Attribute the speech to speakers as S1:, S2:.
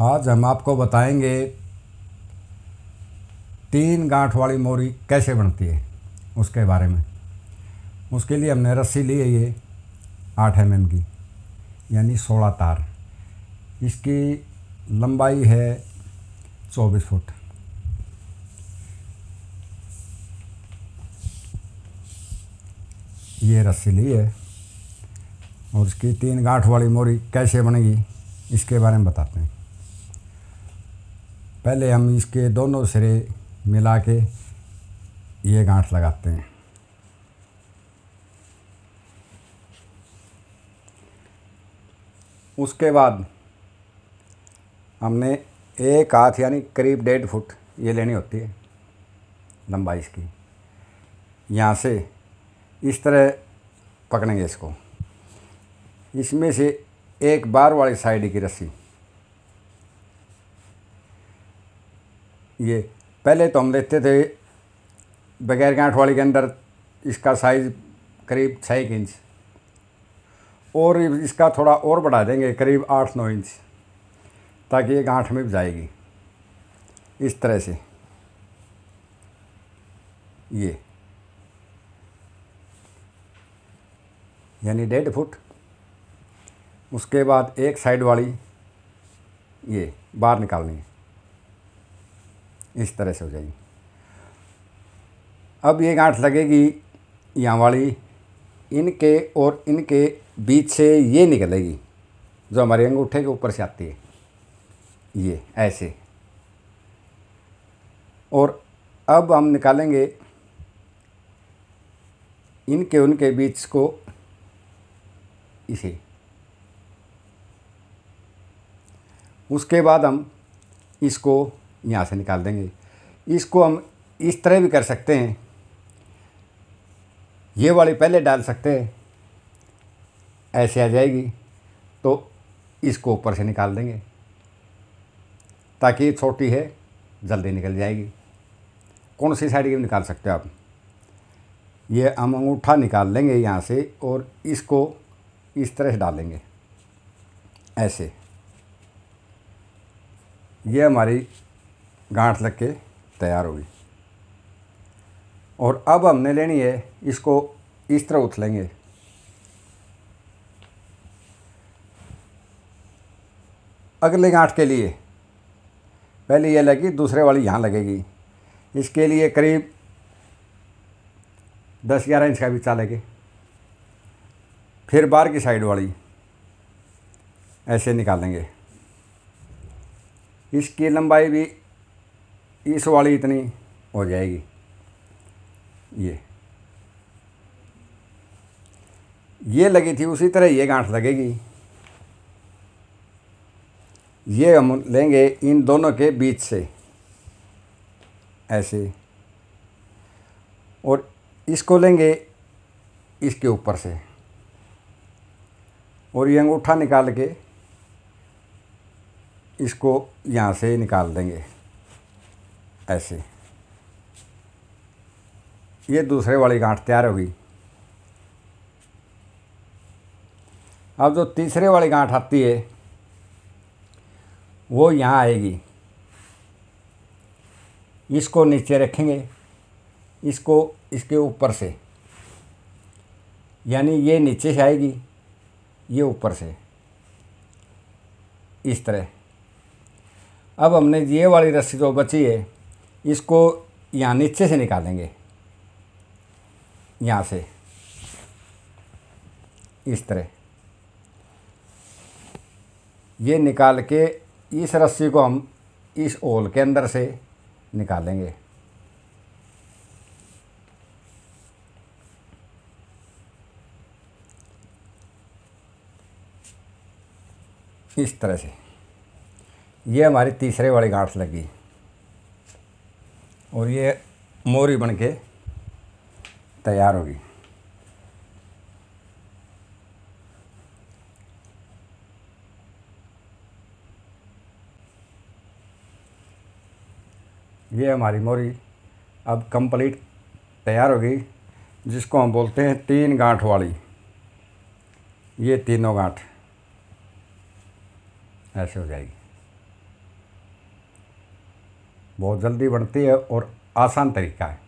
S1: आज हम आपको बताएंगे तीन गांठ वाली मोरी कैसे बनती है उसके बारे में उसके लिए हमने रस्सी ली है ये आठ एम एम की यानी सोलह तार इसकी लंबाई है चौबीस फुट ये रस्सी ली है और इसकी तीन गांठ वाली मोरी कैसे बनेगी इसके बारे में बताते हैं पहले हम इसके दोनों सिरे मिला के ये गांठ लगाते हैं उसके बाद हमने एक हाथ यानी करीब डेढ़ फुट ये लेनी होती है लंबाई इसकी यहाँ से इस तरह पकड़ेंगे इसको इसमें से एक बार वाली साइड की रस्सी ये पहले तो हम लेते थे बगैर गांठ वाली के अंदर इसका साइज़ करीब छः एक इंच और इसका थोड़ा और बढ़ा देंगे करीब आठ नौ इंच ताकि ये गांठ में भी जाएगी इस तरह से ये यानी डेढ़ फुट उसके बाद एक साइड वाली ये बाहर निकालनी है इस तरह से हो जाएगी अब ये गांठ लगेगी यहाँ वाली इनके और इनके बीच से ये निकलेगी जो हमारे अंगूठे के ऊपर से आती है ये ऐसे और अब हम निकालेंगे इनके उनके बीच को इसे उसके बाद हम इसको यहाँ से निकाल देंगे इसको हम इस तरह भी कर सकते हैं ये वाली पहले डाल सकते हैं ऐसे आ जाएगी तो इसको ऊपर से निकाल देंगे ताकि छोटी है जल्दी निकल जाएगी कौन सी साइड की भी निकाल सकते हो आप ये हम अंगूठा निकाल लेंगे यहाँ से और इसको इस तरह से डालेंगे ऐसे ये हमारी गांठ लग के तैयार होगी और अब हमने लेनी है इसको इस तरह उथलेंगे अगले गांठ के लिए पहले ये लगी दूसरे वाली यहाँ लगेगी इसके लिए करीब दस ग्यारह इंच का बीचा लेके फिर बाहर की साइड वाली ऐसे निकालेंगे इसकी लंबाई भी इस वाली इतनी हो जाएगी ये ये लगी थी उसी तरह ये गांठ लगेगी ये हम लेंगे इन दोनों के बीच से ऐसे और इसको लेंगे इसके ऊपर से और ये अंगूठा निकाल के इसको यहाँ से निकाल देंगे ऐसे ये दूसरे वाली गांठ तैयार हो गई अब जो तीसरे वाली गांठ आती है वो यहाँ आएगी इसको नीचे रखेंगे इसको इसके ऊपर से यानी ये नीचे से आएगी ये ऊपर से इस तरह अब हमने ये वाली रस्सी जो बची है इसको यहाँ नीचे से निकालेंगे यहाँ से इस तरह ये निकाल के इस रस्सी को हम इस ओल के अंदर से निकालेंगे इस तरह से ये हमारी तीसरे वाली गांठ लगी और ये मोरी बन के तैयार होगी ये हमारी मोरी अब कंप्लीट तैयार होगी जिसको हम बोलते हैं तीन गांठ वाली ये तीनों गांठ ऐसे हो जाएगी बहुत जल्दी बढ़ती है और आसान तरीका है